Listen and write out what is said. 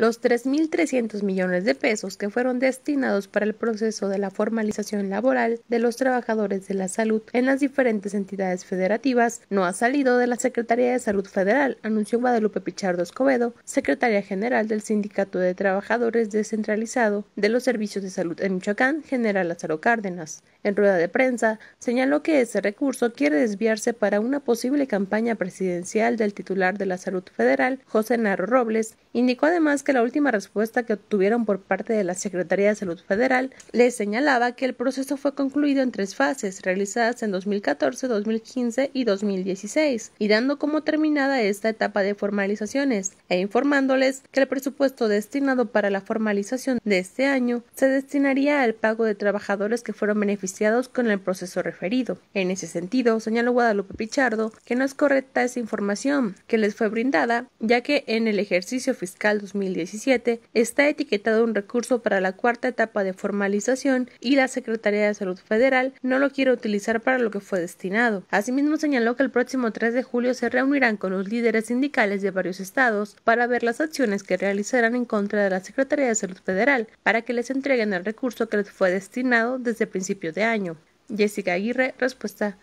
Los 3.300 millones de pesos que fueron destinados para el proceso de la formalización laboral de los trabajadores de la salud en las diferentes entidades federativas no ha salido de la Secretaría de Salud Federal, anunció Guadalupe Pichardo Escobedo, secretaria general del Sindicato de Trabajadores Descentralizado de los Servicios de Salud en Michoacán, General Lázaro Cárdenas. En rueda de prensa, señaló que ese recurso quiere desviarse para una posible campaña presidencial del titular de la Salud Federal, José Narro Robles. Indicó además que la última respuesta que obtuvieron por parte de la Secretaría de Salud Federal les señalaba que el proceso fue concluido en tres fases, realizadas en 2014, 2015 y 2016, y dando como terminada esta etapa de formalizaciones, e informándoles que el presupuesto destinado para la formalización de este año se destinaría al pago de trabajadores que fueron beneficiados con el proceso referido. En ese sentido, señaló Guadalupe Pichardo que no es correcta esa información que les fue brindada, ya que en el ejercicio fiscal 2016 2017 está etiquetado un recurso para la cuarta etapa de formalización y la Secretaría de Salud Federal no lo quiere utilizar para lo que fue destinado. Asimismo, señaló que el próximo 3 de julio se reunirán con los líderes sindicales de varios estados para ver las acciones que realizarán en contra de la Secretaría de Salud Federal para que les entreguen el recurso que les fue destinado desde principio de año. Jessica Aguirre, respuesta.